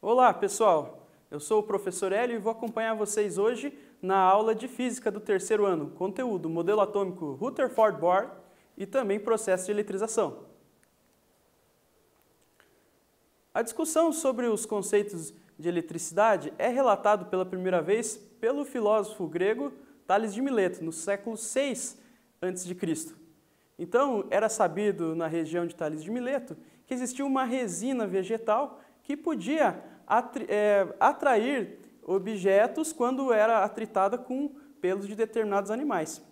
Olá, pessoal. Eu sou o professor Hélio e vou acompanhar vocês hoje na aula de Física do terceiro ano, conteúdo modelo atômico Rutherford-Bohr e também processo de eletrização. A discussão sobre os conceitos de eletricidade é relatado pela primeira vez pelo filósofo grego Tales de Mileto, no século VI antes de Cristo. Então, era sabido na região de Tales de Mileto que existia uma resina vegetal que podia é, atrair objetos quando era atritada com pelos de determinados animais.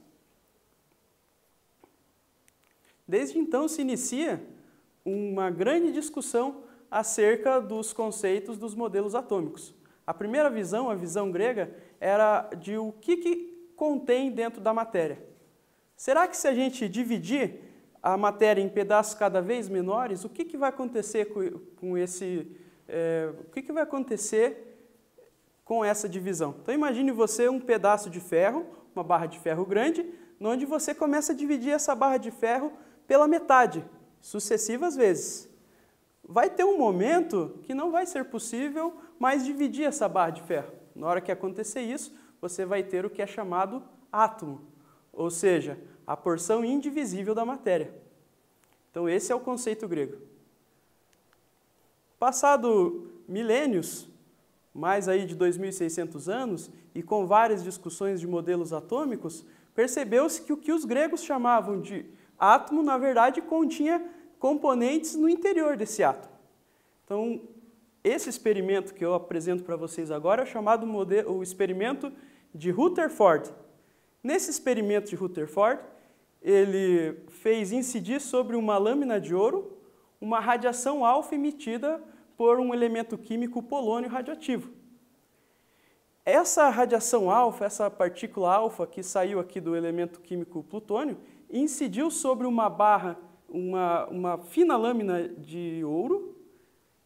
Desde então se inicia uma grande discussão acerca dos conceitos dos modelos atômicos. A primeira visão, a visão grega, era de o que, que contém dentro da matéria. Será que se a gente dividir a matéria em pedaços cada vez menores, o que, que vai acontecer com, com esse. É, o que, que vai acontecer com essa divisão? Então imagine você um pedaço de ferro, uma barra de ferro grande, onde você começa a dividir essa barra de ferro pela metade, sucessivas vezes. Vai ter um momento que não vai ser possível mais dividir essa barra de ferro. Na hora que acontecer isso, você vai ter o que é chamado átomo ou seja, a porção indivisível da matéria. Então esse é o conceito grego. Passado milênios, mais aí de 2.600 anos, e com várias discussões de modelos atômicos, percebeu-se que o que os gregos chamavam de átomo, na verdade, continha componentes no interior desse átomo. Então, esse experimento que eu apresento para vocês agora é chamado o experimento de Rutherford, Nesse experimento de Rutherford, ele fez incidir sobre uma lâmina de ouro uma radiação alfa emitida por um elemento químico polônio radioativo. Essa radiação alfa, essa partícula alfa que saiu aqui do elemento químico plutônio, incidiu sobre uma barra, uma, uma fina lâmina de ouro,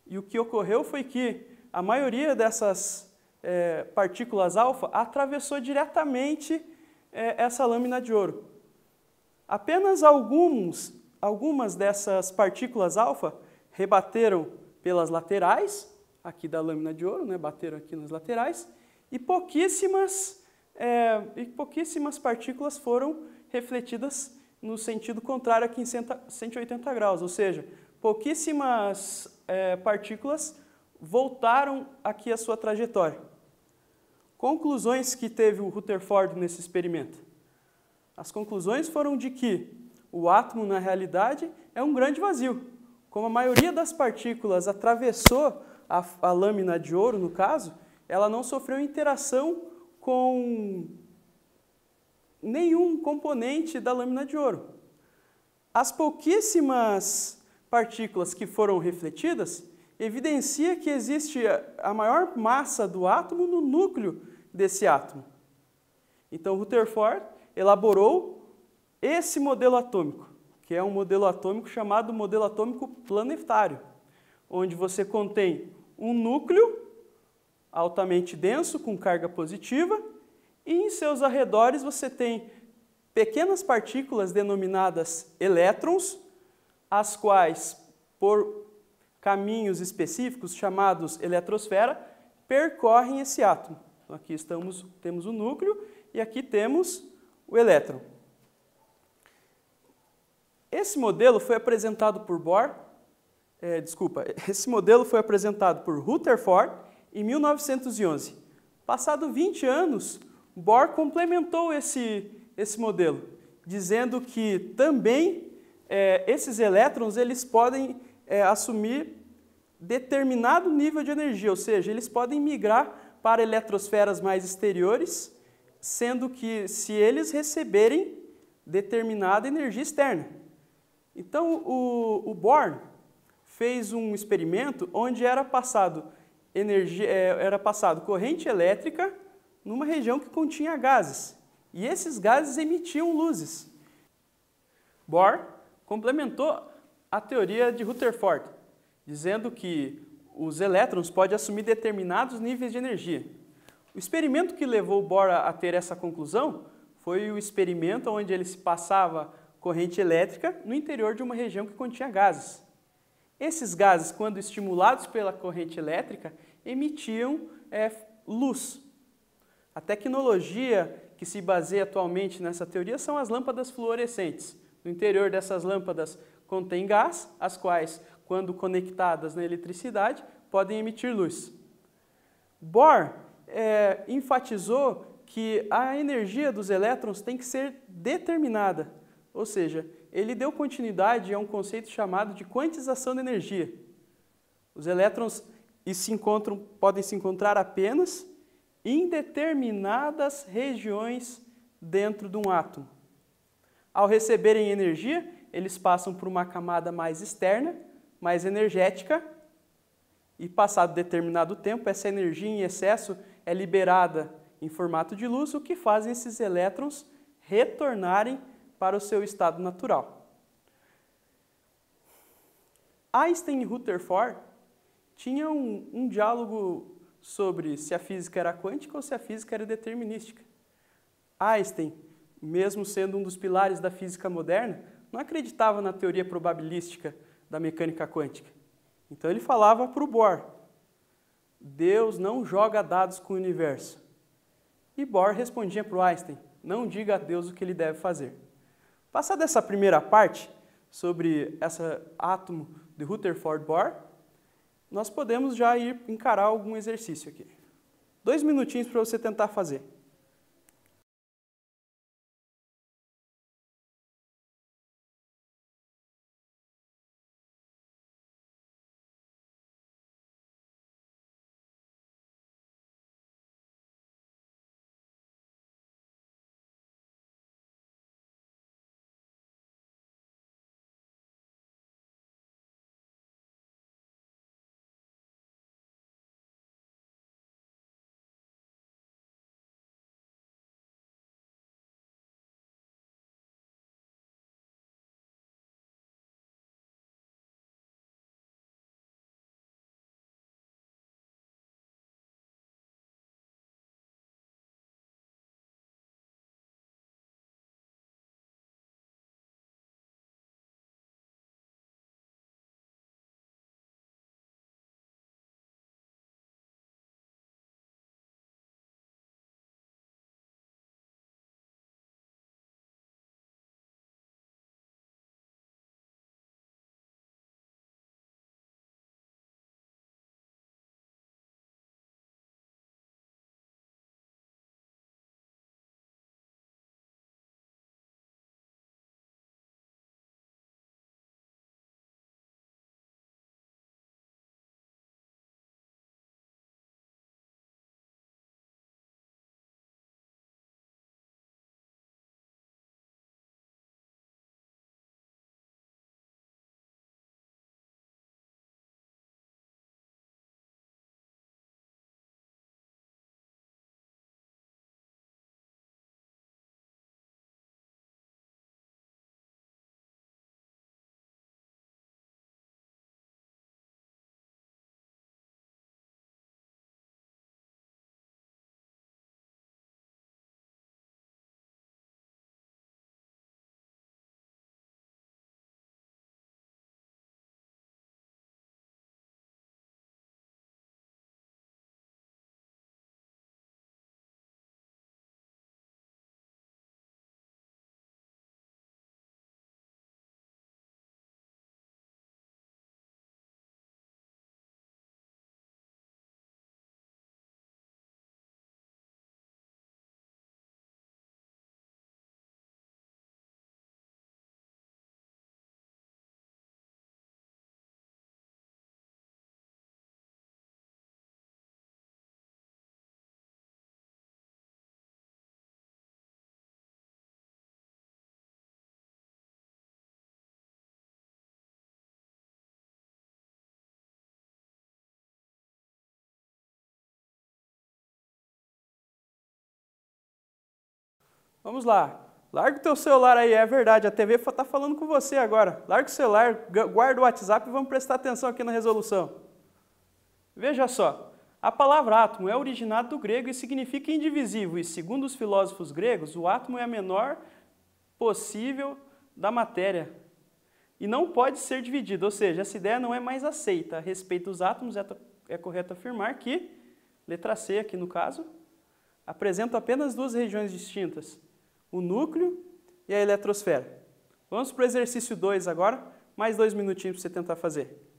e o que ocorreu foi que a maioria dessas é, partículas alfa atravessou diretamente é, essa lâmina de ouro. Apenas alguns, algumas dessas partículas alfa rebateram pelas laterais, aqui da lâmina de ouro, né, bateram aqui nas laterais, e pouquíssimas, é, e pouquíssimas partículas foram refletidas no sentido contrário aqui em 180 graus, ou seja, pouquíssimas é, partículas voltaram aqui a sua trajetória. Conclusões que teve o Rutherford nesse experimento. As conclusões foram de que o átomo, na realidade, é um grande vazio. Como a maioria das partículas atravessou a, a lâmina de ouro, no caso, ela não sofreu interação com nenhum componente da lâmina de ouro. As pouquíssimas partículas que foram refletidas evidencia que existe a maior massa do átomo no núcleo desse átomo. Então Rutherford elaborou esse modelo atômico, que é um modelo atômico chamado modelo atômico planetário, onde você contém um núcleo altamente denso com carga positiva e em seus arredores você tem pequenas partículas denominadas elétrons, as quais, por caminhos específicos chamados eletrosfera, percorrem esse átomo. Então, aqui estamos, temos o núcleo e aqui temos o elétron. Esse modelo foi apresentado por Bohr, é, desculpa, esse modelo foi apresentado por Rutherford em 1911. Passado 20 anos, Bohr complementou esse, esse modelo, dizendo que também é, esses elétrons eles podem é, assumir determinado nível de energia, ou seja, eles podem migrar para eletrosferas mais exteriores, sendo que se eles receberem determinada energia externa. Então o, o Bohr fez um experimento onde era passado energia, é, era passado corrente elétrica numa região que continha gases e esses gases emitiam luzes. Bohr complementou a teoria de Rutherford, dizendo que os elétrons podem assumir determinados níveis de energia. O experimento que levou Bohr a ter essa conclusão foi o experimento onde ele se passava corrente elétrica no interior de uma região que continha gases. Esses gases, quando estimulados pela corrente elétrica, emitiam é, luz. A tecnologia que se baseia atualmente nessa teoria são as lâmpadas fluorescentes. No interior dessas lâmpadas contém gás, as quais quando conectadas na eletricidade, podem emitir luz. Bohr é, enfatizou que a energia dos elétrons tem que ser determinada, ou seja, ele deu continuidade a um conceito chamado de quantização de energia. Os elétrons se encontram, podem se encontrar apenas em determinadas regiões dentro de um átomo. Ao receberem energia, eles passam por uma camada mais externa, mais energética e passado determinado tempo, essa energia em excesso é liberada em formato de luz, o que faz esses elétrons retornarem para o seu estado natural. Einstein e Rutherford tinham um, um diálogo sobre se a física era quântica ou se a física era determinística. Einstein, mesmo sendo um dos pilares da física moderna, não acreditava na teoria probabilística, da mecânica quântica. Então ele falava para o Bohr: Deus não joga dados com o universo. E Bohr respondia para o Einstein: Não diga a Deus o que ele deve fazer. Passada essa primeira parte sobre esse átomo de Rutherford-Bohr, nós podemos já ir encarar algum exercício aqui. Dois minutinhos para você tentar fazer. Vamos lá. Larga o teu celular aí, é verdade, a TV está falando com você agora. Larga o celular, guarda o WhatsApp e vamos prestar atenção aqui na resolução. Veja só, a palavra átomo é originada do grego e significa indivisível, e segundo os filósofos gregos, o átomo é a menor possível da matéria e não pode ser dividido, ou seja, essa ideia não é mais aceita. A respeito dos átomos, é, é correto afirmar que, letra C aqui no caso, apresentam apenas duas regiões distintas, o núcleo e a eletrosfera. Vamos para o exercício 2 agora, mais dois minutinhos para você tentar fazer.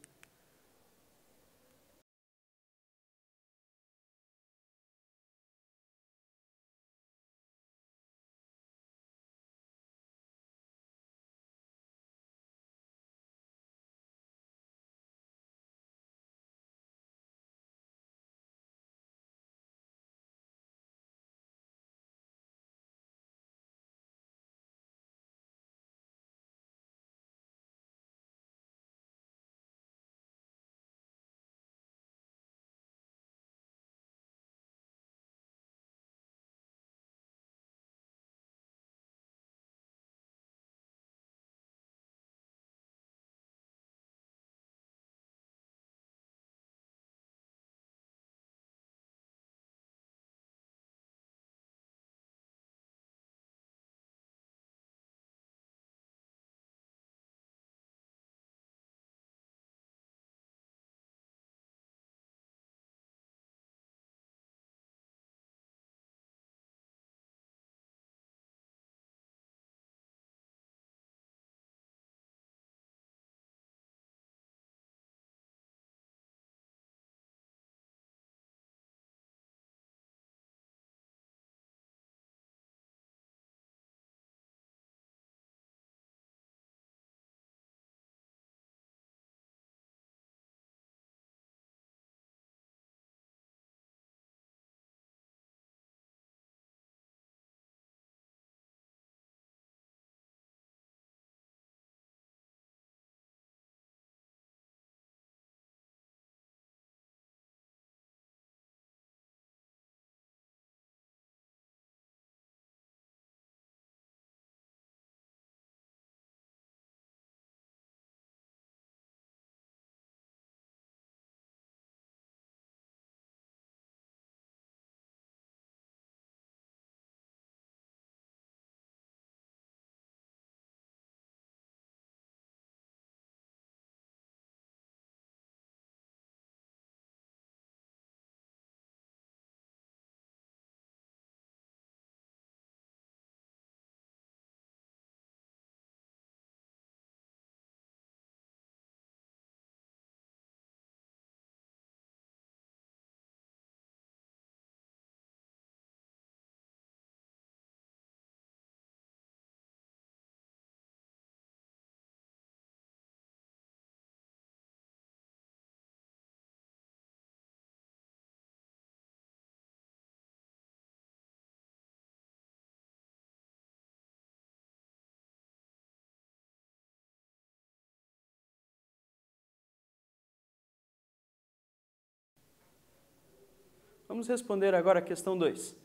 Vamos responder agora a questão 2.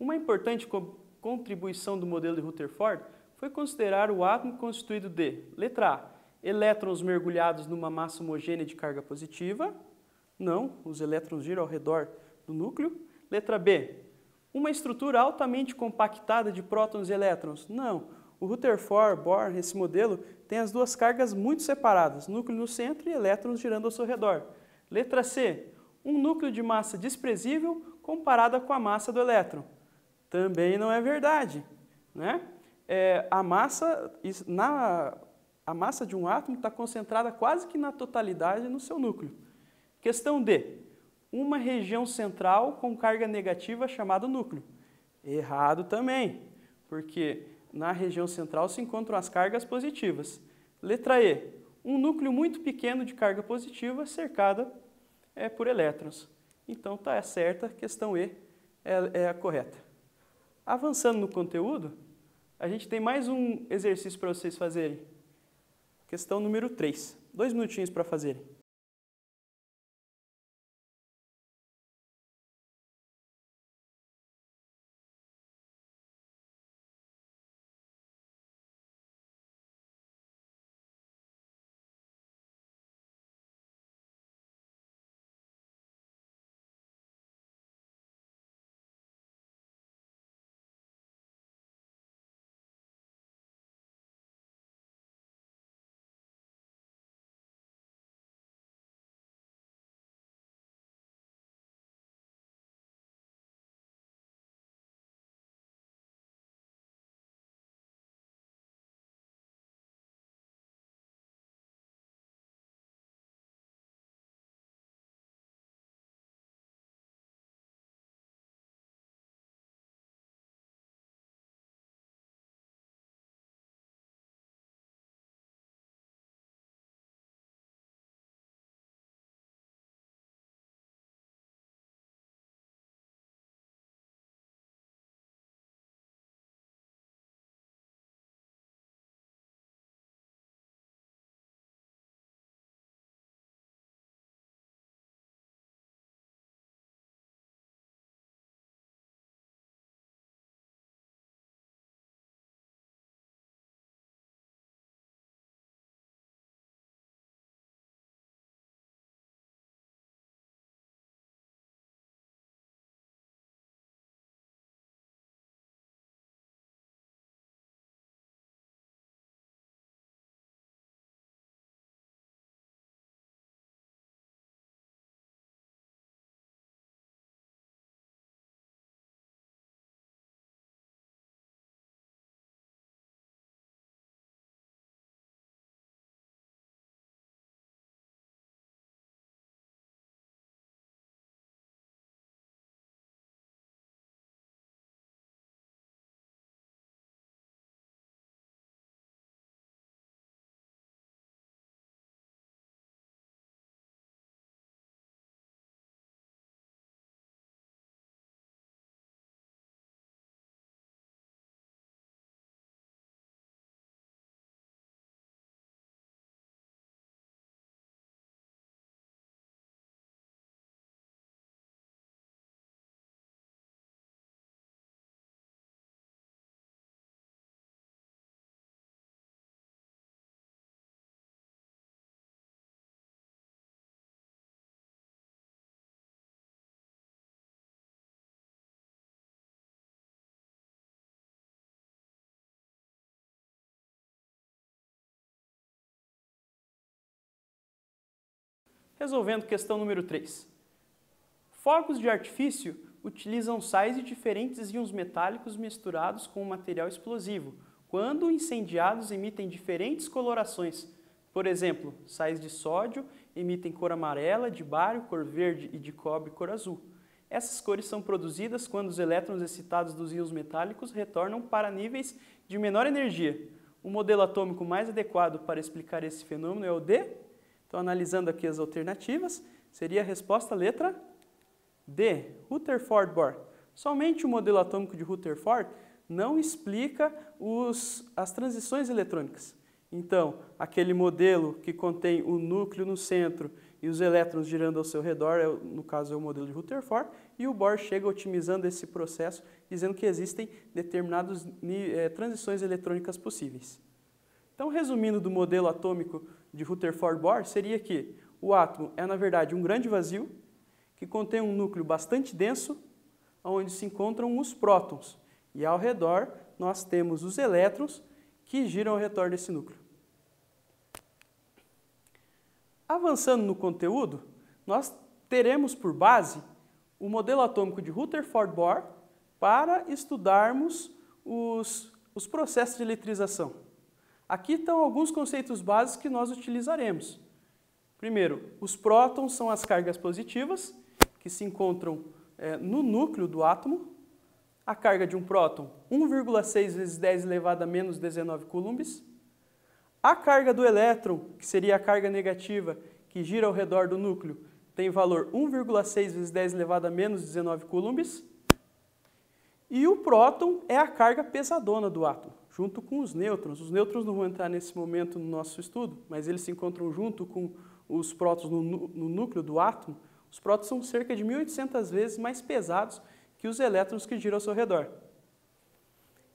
Uma importante co contribuição do modelo de Rutherford foi considerar o átomo constituído de, letra A, elétrons mergulhados numa massa homogênea de carga positiva. Não, os elétrons giram ao redor do núcleo. Letra B, uma estrutura altamente compactada de prótons e elétrons. Não, o Rutherford, Bohr, esse modelo, tem as duas cargas muito separadas, núcleo no centro e elétrons girando ao seu redor. Letra C, um núcleo de massa desprezível comparada com a massa do elétron. Também não é verdade. Né? É, a, massa, na, a massa de um átomo está concentrada quase que na totalidade no seu núcleo. Questão D. Uma região central com carga negativa chamada núcleo. Errado também, porque na região central se encontram as cargas positivas. Letra E. Um núcleo muito pequeno de carga positiva cercada é por elétrons. Então está certa, questão E é, é a correta. Avançando no conteúdo, a gente tem mais um exercício para vocês fazerem. Questão número 3. Dois minutinhos para fazerem. Resolvendo questão número 3. Fogos de artifício utilizam sais de diferentes íons metálicos misturados com um material explosivo, quando incendiados emitem diferentes colorações. Por exemplo, sais de sódio emitem cor amarela, de bário, cor verde e de cobre, cor azul. Essas cores são produzidas quando os elétrons excitados dos íons metálicos retornam para níveis de menor energia. O modelo atômico mais adequado para explicar esse fenômeno é o de então, analisando aqui as alternativas, seria a resposta letra D, Rutherford Bohr. Somente o modelo atômico de Rutherford não explica os, as transições eletrônicas. Então, aquele modelo que contém o núcleo no centro e os elétrons girando ao seu redor, é, no caso é o modelo de Rutherford, e o Bohr chega otimizando esse processo, dizendo que existem determinadas é, eh, transições eletrônicas possíveis. Então, resumindo do modelo atômico de Rutherford Bohr seria que o átomo é, na verdade, um grande vazio que contém um núcleo bastante denso, onde se encontram os prótons. E ao redor nós temos os elétrons que giram ao redor desse núcleo. Avançando no conteúdo, nós teremos por base o modelo atômico de Rutherford Bohr para estudarmos os, os processos de eletrização. Aqui estão alguns conceitos básicos que nós utilizaremos. Primeiro, os prótons são as cargas positivas que se encontram é, no núcleo do átomo. A carga de um próton, 1,6 vezes 10 elevado a menos 19 coulombs. A carga do elétron, que seria a carga negativa que gira ao redor do núcleo, tem valor 1,6 vezes 10 elevado a menos 19 coulombs. E o próton é a carga pesadona do átomo junto com os nêutrons. Os nêutrons não vão entrar nesse momento no nosso estudo, mas eles se encontram junto com os prótons no, no núcleo do átomo. Os prótons são cerca de 1.800 vezes mais pesados que os elétrons que giram ao seu redor.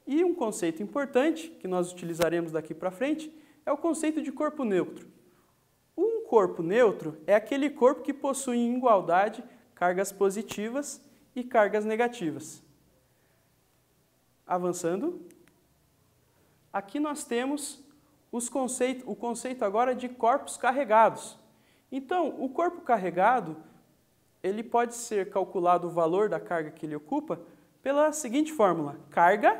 E um conceito importante que nós utilizaremos daqui para frente é o conceito de corpo neutro. Um corpo neutro é aquele corpo que possui em igualdade cargas positivas e cargas negativas. Avançando, Aqui nós temos conceito, o conceito agora de corpos carregados. Então, o corpo carregado, ele pode ser calculado o valor da carga que ele ocupa pela seguinte fórmula: carga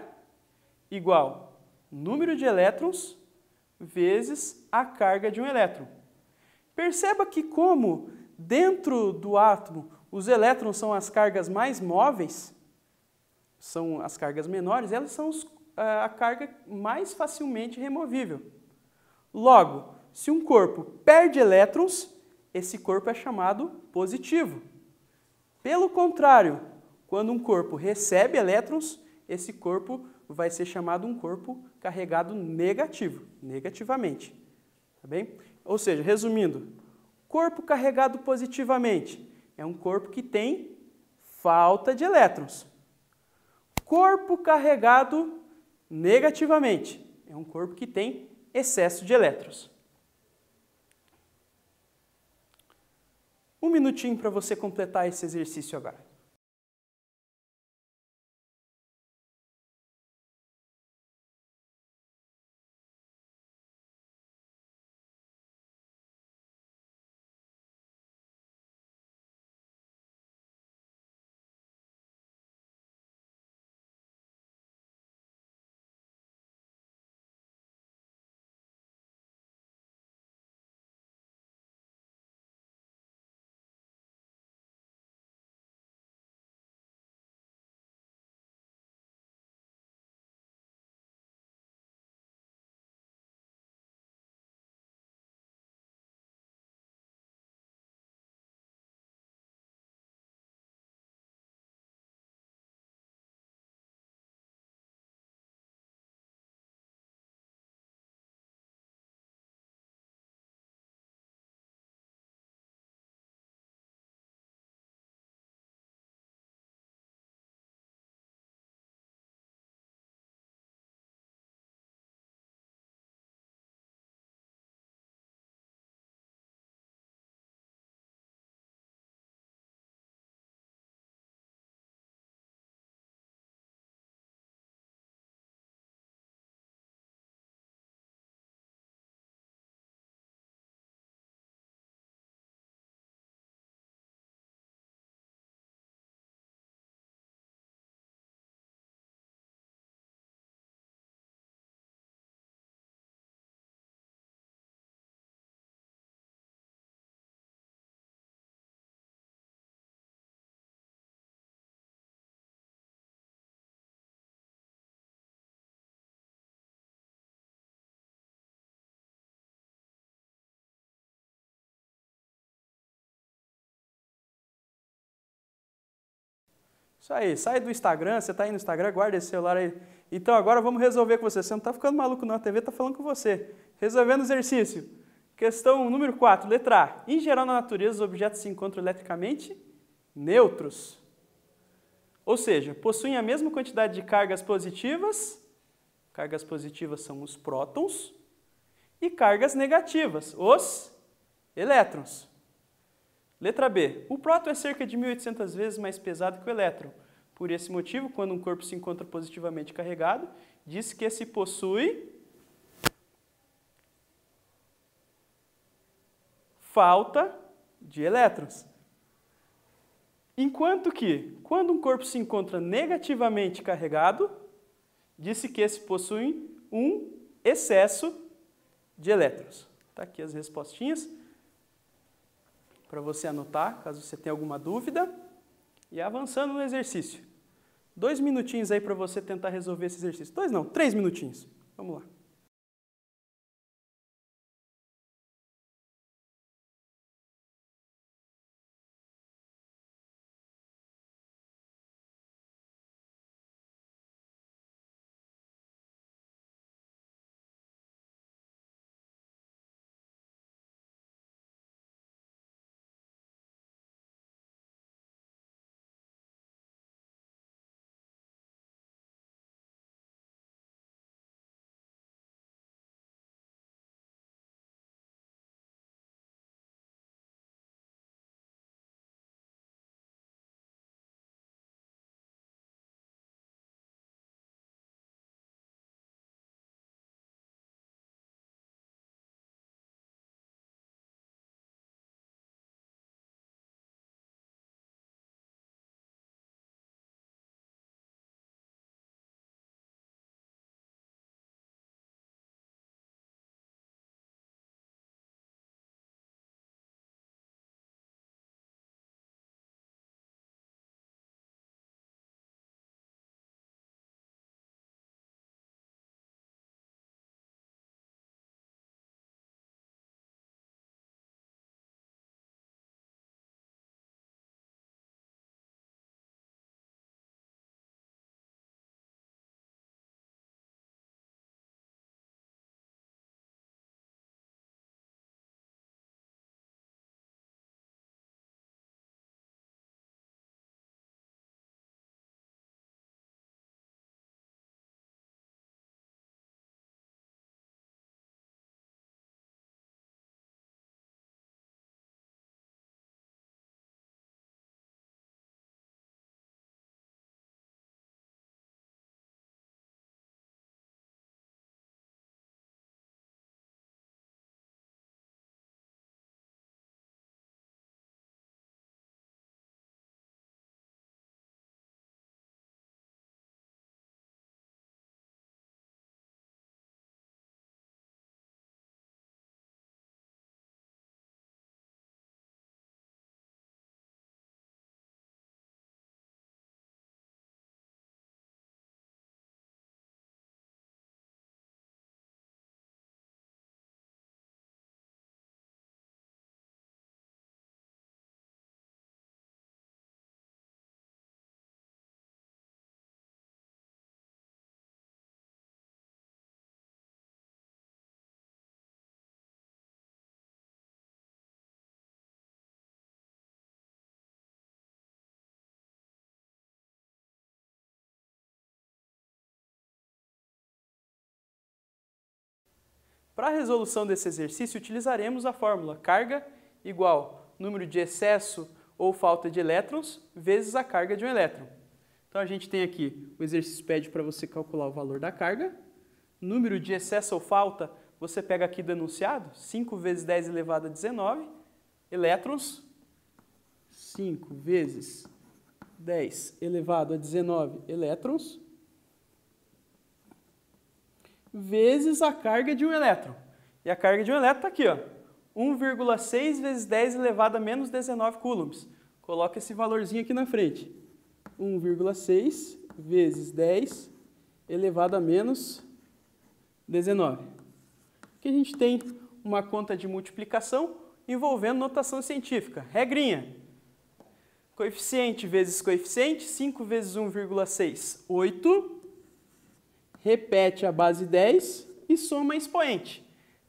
igual número de elétrons vezes a carga de um elétron. Perceba que como dentro do átomo os elétrons são as cargas mais móveis, são as cargas menores, elas são os, a carga mais facilmente removível. Logo, se um corpo perde elétrons, esse corpo é chamado positivo. Pelo contrário, quando um corpo recebe elétrons, esse corpo vai ser chamado um corpo carregado negativo, negativamente. Tá bem? Ou seja, resumindo, corpo carregado positivamente é um corpo que tem falta de elétrons. Corpo carregado Negativamente, é um corpo que tem excesso de elétrons. Um minutinho para você completar esse exercício agora. Isso aí, sai do Instagram, você está aí no Instagram, guarda esse celular aí. Então agora vamos resolver com você. Você não está ficando maluco não, a TV está falando com você. Resolvendo o exercício. Questão número 4, letra A. Em geral, na natureza, os objetos se encontram eletricamente neutros. Ou seja, possuem a mesma quantidade de cargas positivas. Cargas positivas são os prótons. E cargas negativas, os elétrons. Letra B. O próton é cerca de 1.800 vezes mais pesado que o elétron. Por esse motivo, quando um corpo se encontra positivamente carregado, diz que se possui falta de elétrons. Enquanto que, quando um corpo se encontra negativamente carregado, disse que esse possui um excesso de elétrons. Está aqui as respostinhas para você anotar, caso você tenha alguma dúvida. E avançando no exercício. Dois minutinhos aí para você tentar resolver esse exercício. Dois não, três minutinhos. Vamos lá. Para a resolução desse exercício, utilizaremos a fórmula carga igual número de excesso ou falta de elétrons vezes a carga de um elétron. Então a gente tem aqui, o exercício pede para você calcular o valor da carga. Número de excesso ou falta, você pega aqui do enunciado, 5 vezes 10 elevado a 19 elétrons. 5 vezes 10 elevado a 19 elétrons vezes a carga de um elétron. E a carga de um elétron está aqui, ó, 1,6 vezes 10 elevado a menos 19 coulombs. Coloca esse valorzinho aqui na frente. 1,6 vezes 10 elevado a menos 19. Aqui a gente tem uma conta de multiplicação envolvendo notação científica. Regrinha. Coeficiente vezes coeficiente, 5 vezes 1,6, 8 repete a base 10 e soma expoente.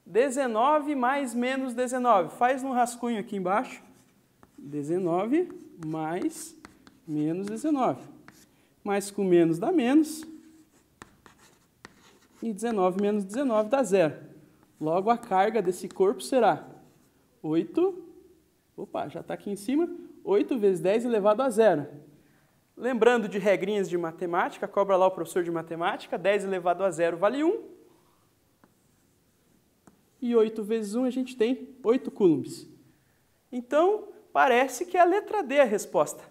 19 mais menos 19. Faz um rascunho aqui embaixo. 19 mais menos 19. Mais com menos dá menos. E 19 menos 19 dá zero. Logo, a carga desse corpo será 8... Opa, já está aqui em cima. 8 vezes 10 elevado a zero. Lembrando de regrinhas de matemática, cobra lá o professor de matemática, 10 elevado a zero vale 1. E 8 vezes 1 a gente tem 8 coulombs. Então, parece que é a letra D a resposta.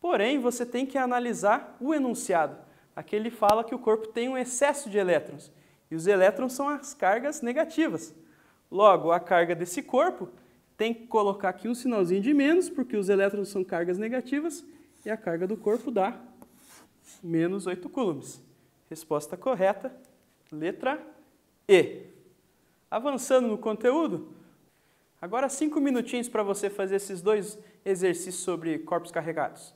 Porém, você tem que analisar o enunciado. Aqui ele fala que o corpo tem um excesso de elétrons. E os elétrons são as cargas negativas. Logo, a carga desse corpo tem que colocar aqui um sinalzinho de menos, porque os elétrons são cargas negativas, e a carga do corpo dá menos 8 coulombs. Resposta correta, letra E. Avançando no conteúdo, agora cinco minutinhos para você fazer esses dois exercícios sobre corpos carregados.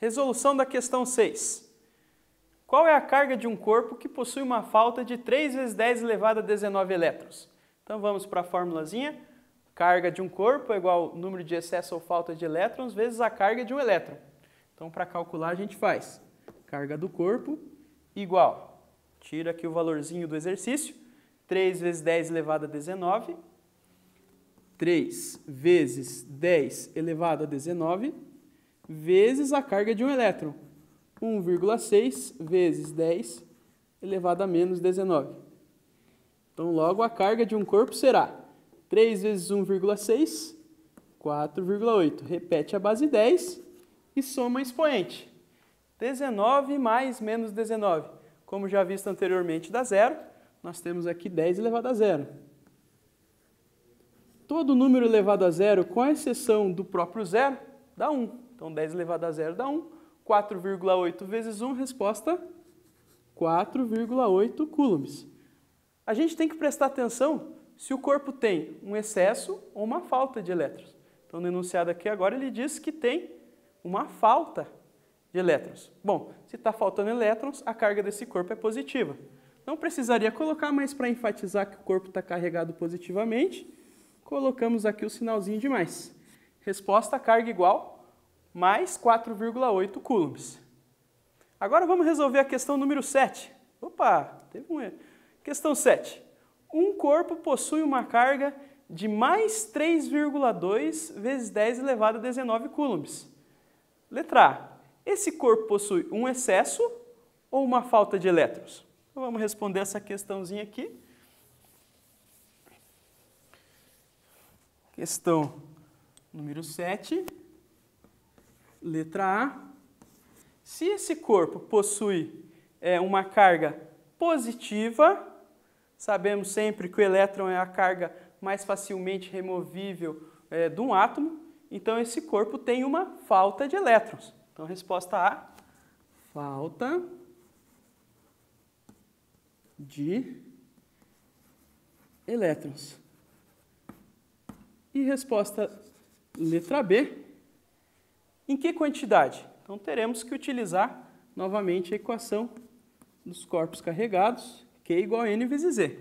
Resolução da questão 6. Qual é a carga de um corpo que possui uma falta de 3 vezes 10 elevado a 19 elétrons? Então vamos para a formulazinha. Carga de um corpo é igual ao número de excesso ou falta de elétrons vezes a carga de um elétron. Então para calcular a gente faz carga do corpo igual, tira aqui o valorzinho do exercício, 3 vezes 10 elevado a 19, 3 vezes 10 elevado a 19 vezes a carga de um elétron, 1,6 vezes 10 elevado a menos 19. Então, logo, a carga de um corpo será 3 vezes 1,6, 4,8. Repete a base 10 e soma expoente. 19 mais menos 19. Como já visto anteriormente, dá zero. Nós temos aqui 10 elevado a zero. Todo número elevado a zero, com exceção do próprio zero, dá 1. Então 10 elevado a zero dá 1. 4,8 vezes 1, resposta 4,8 coulombs. A gente tem que prestar atenção se o corpo tem um excesso ou uma falta de elétrons. Então, no enunciado aqui agora, ele diz que tem uma falta de elétrons. Bom, se está faltando elétrons, a carga desse corpo é positiva. Não precisaria colocar, mas para enfatizar que o corpo está carregado positivamente, colocamos aqui o sinalzinho de mais. Resposta, carga igual mais 4,8 coulombs. Agora vamos resolver a questão número 7. Opa, teve um erro. Questão 7. Um corpo possui uma carga de mais 3,2 vezes 10 elevado a 19 coulombs. Letra A. Esse corpo possui um excesso ou uma falta de elétrons? Então, vamos responder essa questãozinha aqui. Questão número 7. Letra A. Se esse corpo possui é, uma carga positiva, sabemos sempre que o elétron é a carga mais facilmente removível é, de um átomo, então esse corpo tem uma falta de elétrons. Então, resposta A, falta de elétrons. E resposta letra B, em que quantidade? Então teremos que utilizar novamente a equação dos corpos carregados, Q igual a N vezes Z.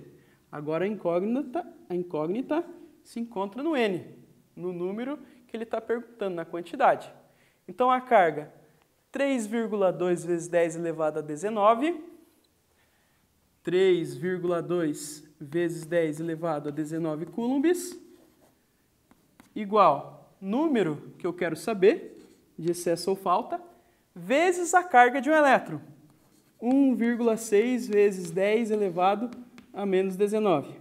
Agora a incógnita, a incógnita se encontra no N, no número que ele está perguntando, na quantidade. Então a carga 3,2 vezes 10 elevado a 19, 3,2 vezes 10 elevado a 19 coulombs, igual número que eu quero saber, de excesso ou falta, vezes a carga de um elétron. 1,6 vezes 10 elevado a menos 19.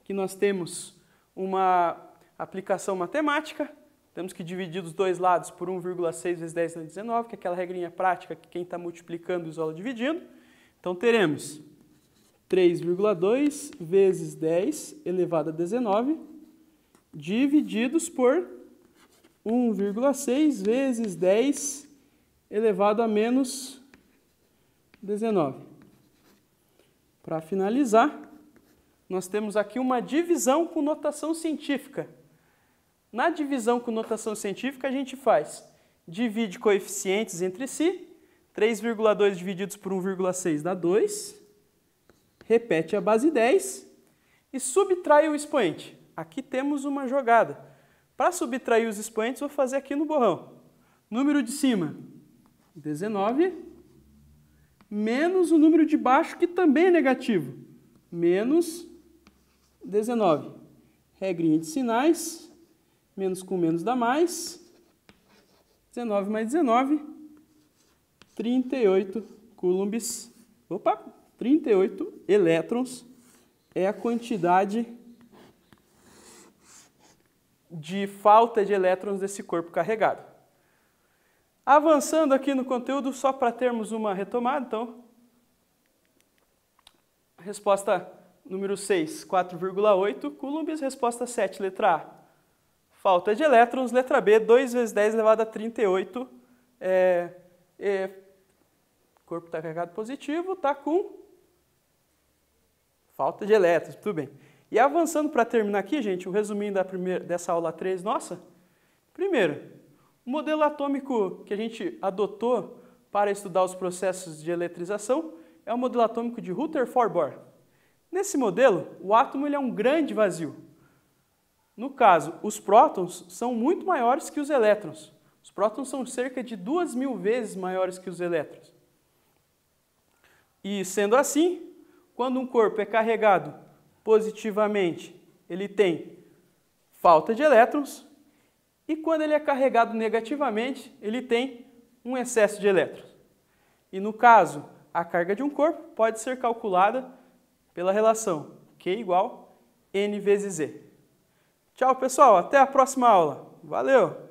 Aqui nós temos uma aplicação matemática, temos que dividir os dois lados por 1,6 vezes 10 na 19, que é aquela regrinha prática que quem está multiplicando isola dividindo. Então teremos 3,2 vezes 10 elevado a 19 divididos por 1,6 vezes 10 elevado a menos 19. Para finalizar, nós temos aqui uma divisão com notação científica. Na divisão com notação científica, a gente faz divide coeficientes entre si, 3,2 divididos por 1,6 dá 2, repete a base 10 e subtrai o expoente. Aqui temos uma jogada para subtrair os expoentes, vou fazer aqui no borrão. Número de cima, 19, menos o número de baixo, que também é negativo, menos 19. Regrinha de sinais, menos com menos dá mais, 19 mais 19, 38 coulombs, opa, 38 elétrons é a quantidade de falta de elétrons desse corpo carregado. Avançando aqui no conteúdo, só para termos uma retomada, então. Resposta número 6, 4,8 coulombs. Resposta 7, letra A. Falta de elétrons. Letra B, 2 vezes 10 elevado a 38. É, é, corpo está carregado positivo, está com falta de elétrons. Tudo bem. E avançando para terminar aqui, gente, o resumindo resuminho da primeira, dessa aula 3 nossa. Primeiro, o modelo atômico que a gente adotou para estudar os processos de eletrização é o modelo atômico de Rutherford Bohr. Nesse modelo, o átomo ele é um grande vazio. No caso, os prótons são muito maiores que os elétrons. Os prótons são cerca de duas mil vezes maiores que os elétrons. E sendo assim, quando um corpo é carregado positivamente, ele tem falta de elétrons, e quando ele é carregado negativamente, ele tem um excesso de elétrons. E no caso, a carga de um corpo pode ser calculada pela relação Q igual N vezes Z. Tchau, pessoal. Até a próxima aula. Valeu!